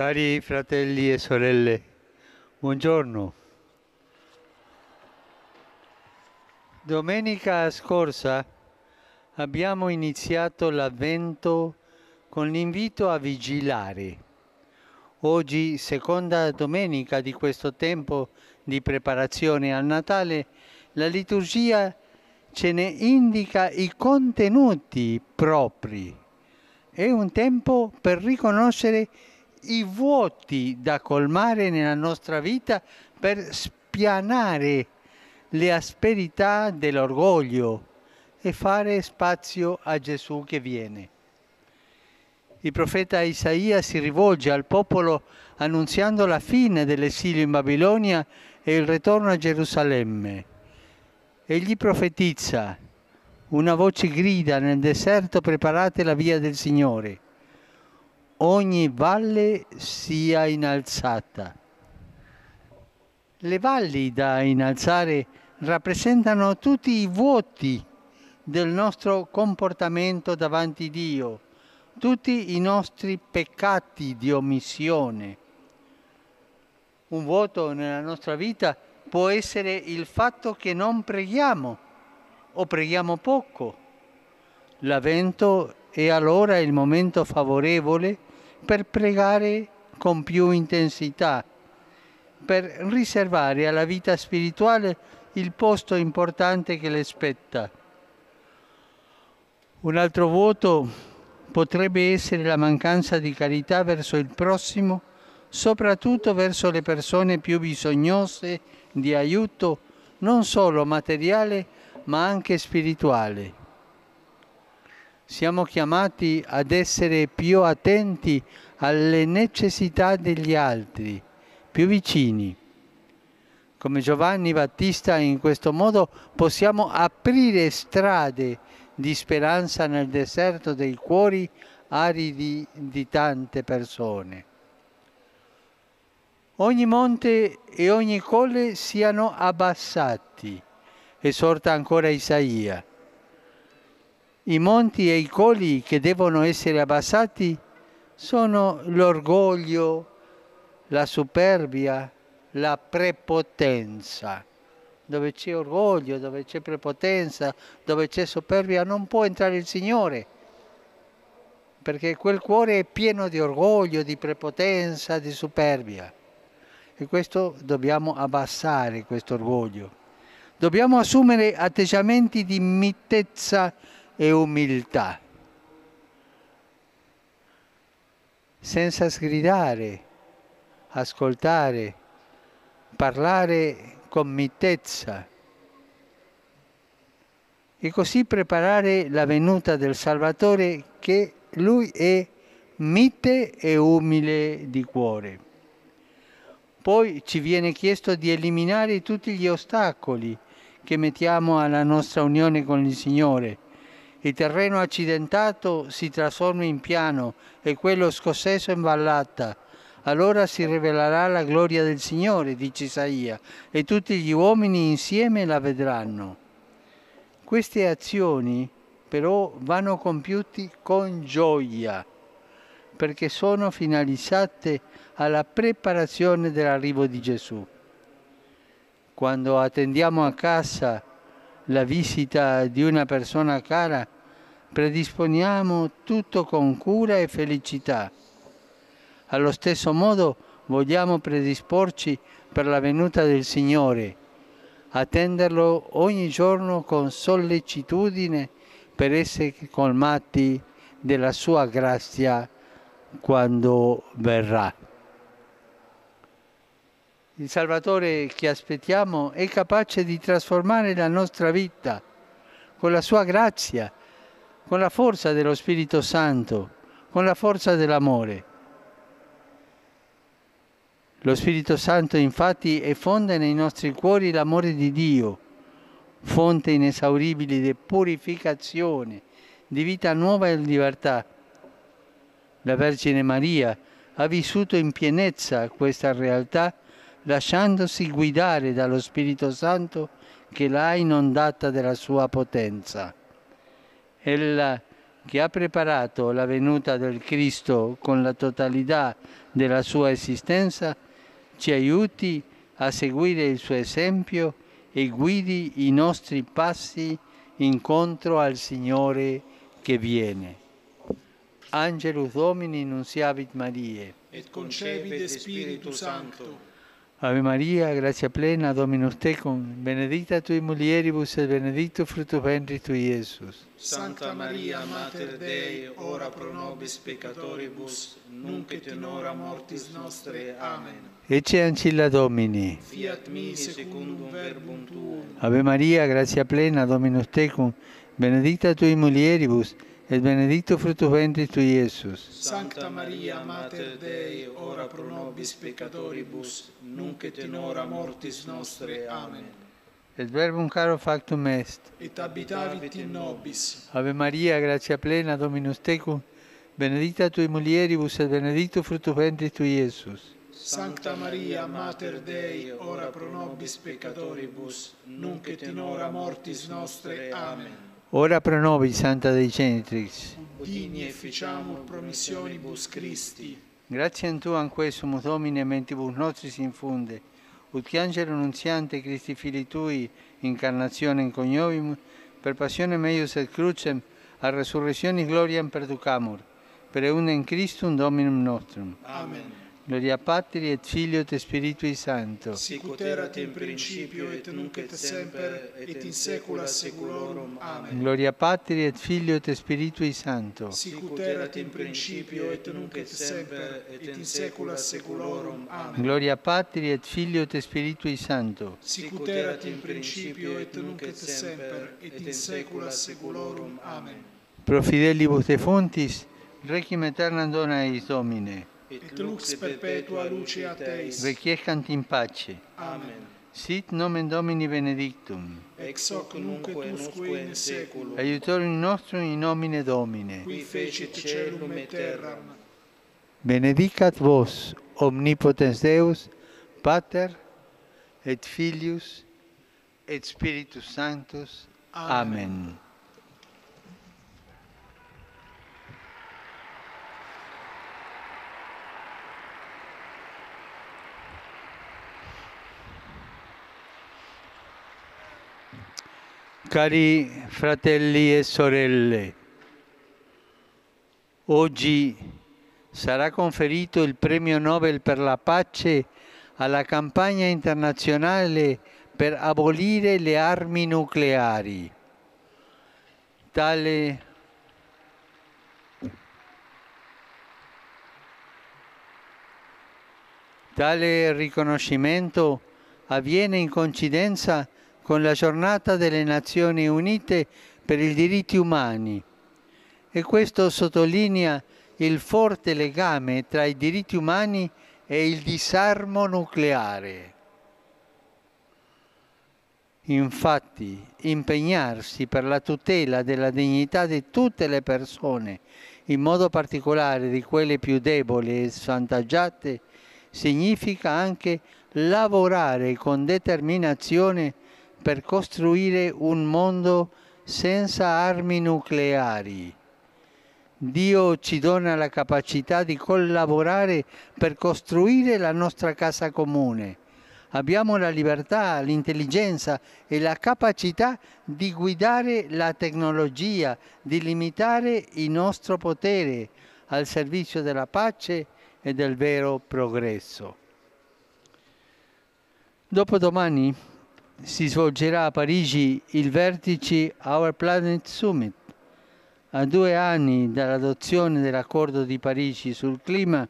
Cari fratelli e sorelle, buongiorno. Domenica scorsa abbiamo iniziato l'avvento con l'invito a vigilare. Oggi, seconda domenica di questo tempo di preparazione al Natale, la liturgia ce ne indica i contenuti propri. È un tempo per riconoscere i vuoti da colmare nella nostra vita per spianare le asperità dell'orgoglio e fare spazio a Gesù che viene. Il profeta Isaia si rivolge al popolo annunziando la fine dell'esilio in Babilonia e il ritorno a Gerusalemme. Egli profetizza, una voce grida nel deserto preparate la via del Signore ogni valle sia innalzata. Le valli da innalzare rappresentano tutti i vuoti del nostro comportamento davanti a Dio, tutti i nostri peccati di omissione. Un vuoto nella nostra vita può essere il fatto che non preghiamo o preghiamo poco. L'avvento è allora il momento favorevole per pregare con più intensità, per riservare alla vita spirituale il posto importante che le spetta. Un altro vuoto potrebbe essere la mancanza di carità verso il prossimo, soprattutto verso le persone più bisognose di aiuto, non solo materiale ma anche spirituale. Siamo chiamati ad essere più attenti alle necessità degli altri, più vicini. Come Giovanni Battista in questo modo possiamo aprire strade di speranza nel deserto dei cuori aridi di tante persone. Ogni monte e ogni colle siano abbassati, esorta ancora Isaia i monti e i coli che devono essere abbassati sono l'orgoglio, la superbia, la prepotenza. Dove c'è orgoglio, dove c'è prepotenza, dove c'è superbia, non può entrare il Signore, perché quel cuore è pieno di orgoglio, di prepotenza, di superbia. E questo dobbiamo abbassare, questo orgoglio. Dobbiamo assumere atteggiamenti di mitezza e umiltà, senza sgridare, ascoltare, parlare con mitezza e così preparare la venuta del Salvatore che lui è mite e umile di cuore. Poi ci viene chiesto di eliminare tutti gli ostacoli che mettiamo alla nostra unione con il Signore il terreno accidentato si trasforma in piano e quello scosseso in vallata. Allora si rivelerà la gloria del Signore, dice Isaia, e tutti gli uomini insieme la vedranno. Queste azioni però vanno compiute con gioia, perché sono finalizzate alla preparazione dell'arrivo di Gesù. Quando attendiamo a casa, la visita di una persona cara, predisponiamo tutto con cura e felicità. Allo stesso modo vogliamo predisporci per la venuta del Signore, attenderlo ogni giorno con sollecitudine per essere colmati della sua grazia quando verrà il Salvatore che aspettiamo è capace di trasformare la nostra vita con la sua grazia, con la forza dello Spirito Santo, con la forza dell'amore. Lo Spirito Santo infatti effonda nei nostri cuori l'amore di Dio, fonte inesauribile di purificazione, di vita nuova e libertà. La Vergine Maria ha vissuto in pienezza questa realtà lasciandosi guidare dallo Spirito Santo che l'ha inondata della sua potenza. Ella che ha preparato la venuta del Cristo con la totalità della sua esistenza, ci aiuti a seguire il suo esempio e guidi i nostri passi incontro al Signore che viene. Angelus Domini nunciavit Marie. Et concepite Spiritu Sancto. Ave María, gracia plena, Dominus tecum, benedicta tu tui mulieribus et benedictus fructus ventris tui, Jesús. Santa Maria, Mater Dei, ora pro nobis peccatoribus, nunc et in hora mortis nostre. Amen. Ecce ancilla Domini. Fiat mi secundum verbum tuum. Ave Maria, gracia plena, Dominus tecum, benedicta tui mulieribus, e benedetto frutto ventre tuo Gesù. Santa Maria, Mater Dei, ora pro nobis peccatoribus, nunc et in hora mortis nostre. Amen. Et verbum caro factum est. Et abitavit in nobis. Ave Maria, grazia plena, Dominus tecum, benedicta tui mulieribus et benedictus frutto ventris tui, Gesù. Santa Maria, Mater Dei, ora pro nobis peccatoribus, nunc et in hora mortis nostre. Amen ora pro nobis Santa Dei Genitrix. Digni e facciamo promissionibus Christi. Grazie a Tu, anque sumo Domine, mentibus nostris infunde, ut angelo nunziante Christi fili Tui, incarnazione in cognovim, per passione meius et crucem, a resurrectionis gloriam perducamur, per eun in Christum Dominum nostrum. Amen. Gloria Patri et Filio et Spiritui Santo. Sicut erat in principio et nunc et semper et in saecula saeculorum. Amen. Gloria Patri et Filio et Spiritui Santo. Sicut erat in principio et nunc et semper et in saecula saeculorum. Amen. Gloria Patri et Filio et Spiritui Santo. Sicut erat in principio et nunc et semper et in saecula saeculorum. Amen. Pro fidelibus fontis, requiem aeternam dona eis Domine et lux perpetua luce a Teis. Requiescant in pace. Amen. Sit nomen Domini benedictum. Ex hoc nunc et usque in seculum. Aiutorium nostrum in nomine Domine. Qui fecit celum et terram. Benedicat vos, omnipotens Deus, Pater, et Filius, et Spiritus Sanctus. Amen. Amen. Cari fratelli e sorelle, oggi sarà conferito il Premio Nobel per la pace alla campagna internazionale per abolire le armi nucleari. Tale Tale riconoscimento avviene in coincidenza con la giornata delle Nazioni Unite per i diritti umani e questo sottolinea il forte legame tra i diritti umani e il disarmo nucleare. Infatti, impegnarsi per la tutela della dignità di tutte le persone, in modo particolare di quelle più deboli e svantaggiate, significa anche lavorare con determinazione per costruire un mondo senza armi nucleari. Dio ci dona la capacità di collaborare per costruire la nostra casa comune. Abbiamo la libertà, l'intelligenza e la capacità di guidare la tecnologia, di limitare il nostro potere al servizio della pace e del vero progresso. Dopodomani si svolgerà a Parigi il vertice Our Planet Summit. A due anni dall'adozione dell'accordo di Parigi sul clima,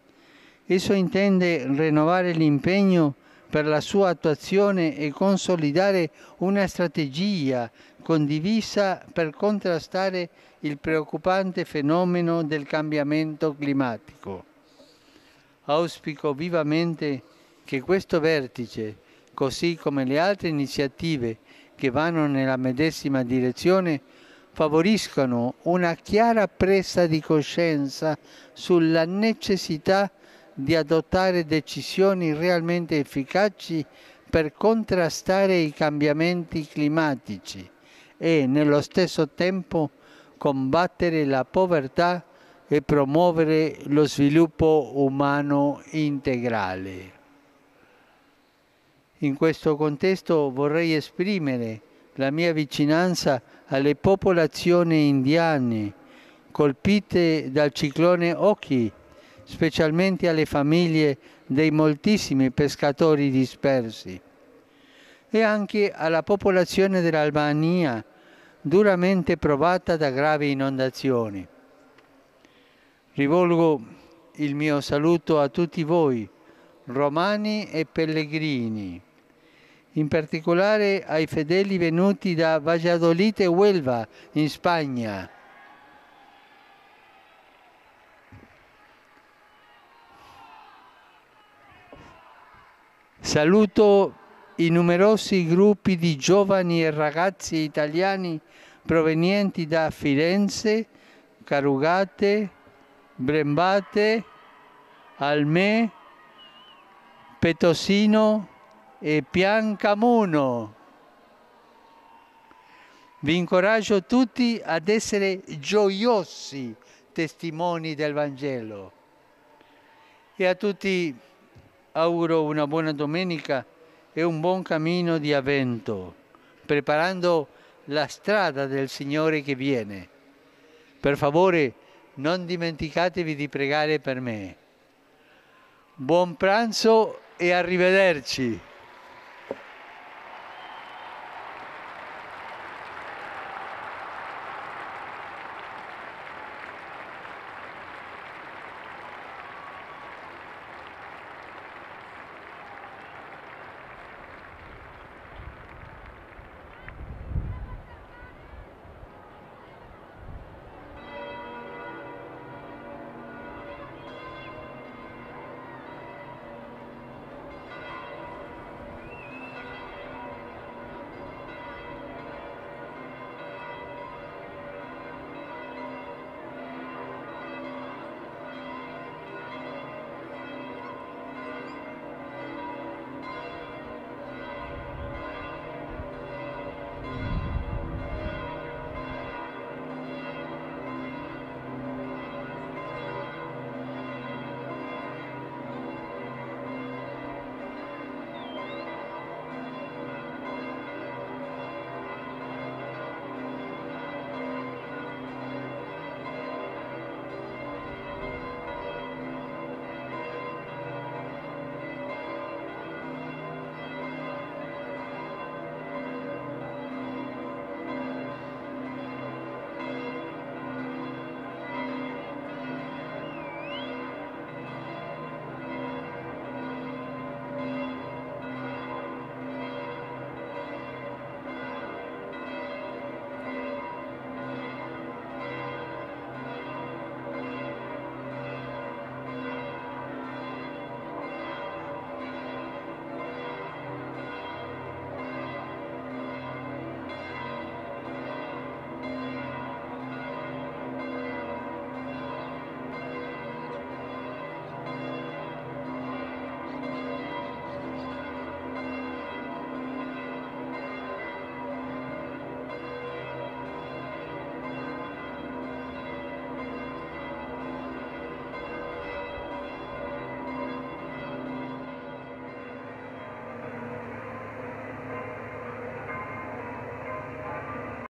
esso intende rinnovare l'impegno per la sua attuazione e consolidare una strategia condivisa per contrastare il preoccupante fenomeno del cambiamento climatico. Auspico vivamente che questo vertice così come le altre iniziative che vanno nella medesima direzione, favoriscono una chiara presa di coscienza sulla necessità di adottare decisioni realmente efficaci per contrastare i cambiamenti climatici e nello stesso tempo combattere la povertà e promuovere lo sviluppo umano integrale. In questo contesto vorrei esprimere la mia vicinanza alle popolazioni indiane colpite dal ciclone Oki, specialmente alle famiglie dei moltissimi pescatori dispersi, e anche alla popolazione dell'Albania, duramente provata da gravi inondazioni. Rivolgo il mio saluto a tutti voi, romani e pellegrini in particolare ai fedeli venuti da Valladolid e Huelva, in Spagna. Saluto i numerosi gruppi di giovani e ragazzi italiani provenienti da Firenze, Carugate, Brembate, Almè, Petosino, e Piancamuno. Vi incoraggio tutti ad essere gioiosi testimoni del Vangelo. E a tutti auguro una buona domenica e un buon cammino di avvento, preparando la strada del Signore che viene. Per favore, non dimenticatevi di pregare per me. Buon pranzo e arrivederci.